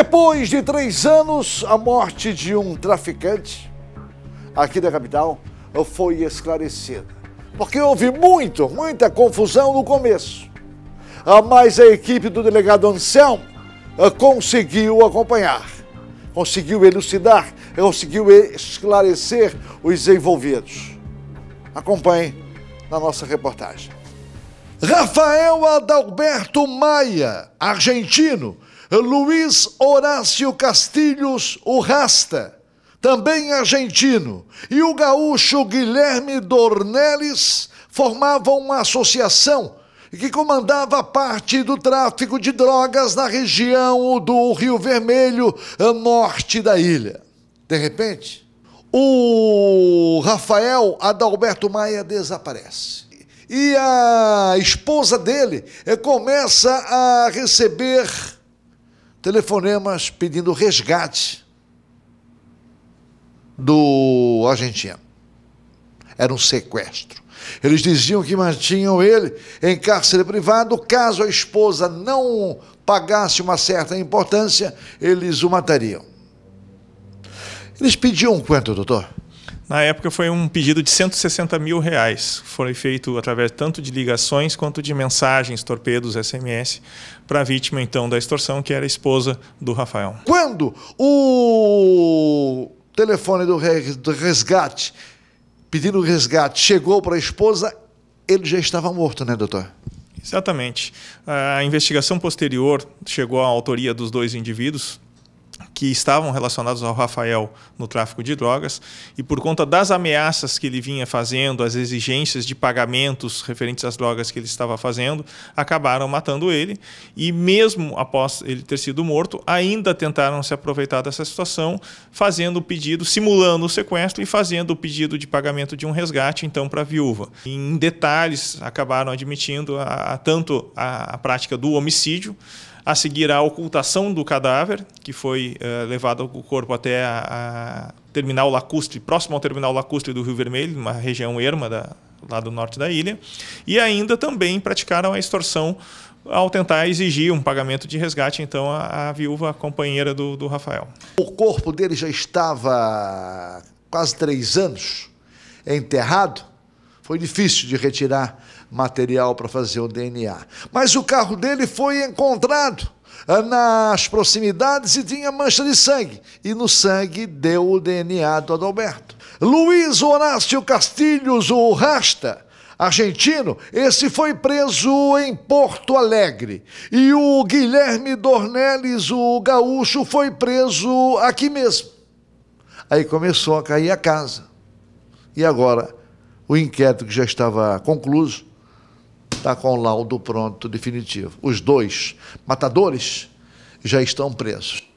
Depois de três anos, a morte de um traficante aqui da capital foi esclarecida. Porque houve muito, muita confusão no começo. Ah, mas a equipe do delegado Anselmo ah, conseguiu acompanhar, conseguiu elucidar, conseguiu esclarecer os envolvidos. Acompanhe na nossa reportagem. Rafael Adalberto Maia, argentino, Luiz Horácio Castilhos, o Rasta, também argentino, e o gaúcho Guilherme Dornelles formavam uma associação que comandava parte do tráfico de drogas na região do Rio Vermelho, norte da ilha. De repente, o Rafael Adalberto Maia desaparece. E a esposa dele eh, começa a receber telefonemas pedindo resgate do argentino. Era um sequestro. Eles diziam que mantinham ele em cárcere privado. Caso a esposa não pagasse uma certa importância, eles o matariam. Eles pediam quanto, doutor? Na época foi um pedido de 160 mil reais. Foi feito através tanto de ligações quanto de mensagens, torpedos, SMS, para a vítima então da extorsão, que era a esposa do Rafael. Quando o telefone do resgate, pedindo resgate, chegou para a esposa, ele já estava morto, né, doutor? Exatamente. A investigação posterior chegou à autoria dos dois indivíduos, que estavam relacionados ao Rafael no tráfico de drogas e por conta das ameaças que ele vinha fazendo, as exigências de pagamentos referentes às drogas que ele estava fazendo, acabaram matando ele e mesmo após ele ter sido morto, ainda tentaram se aproveitar dessa situação, fazendo o pedido, simulando o sequestro e fazendo o pedido de pagamento de um resgate então para a viúva. em detalhes acabaram admitindo a, a tanto a, a prática do homicídio a seguir, a ocultação do cadáver, que foi uh, levado o corpo até a, a terminal lacustre, próximo ao terminal lacustre do Rio Vermelho, uma região erma da, lá do norte da ilha. E ainda também praticaram a extorsão ao tentar exigir um pagamento de resgate, então, a, a viúva, a companheira do, do Rafael. O corpo dele já estava quase três anos enterrado foi difícil de retirar material para fazer o DNA. Mas o carro dele foi encontrado ah, nas proximidades e tinha mancha de sangue. E no sangue deu o DNA do Adalberto. Luiz Horácio Castilhos, o Rasta, argentino, esse foi preso em Porto Alegre. E o Guilherme Dornelles, o gaúcho, foi preso aqui mesmo. Aí começou a cair a casa. E agora? O inquérito que já estava concluído está com o laudo pronto definitivo. Os dois matadores já estão presos.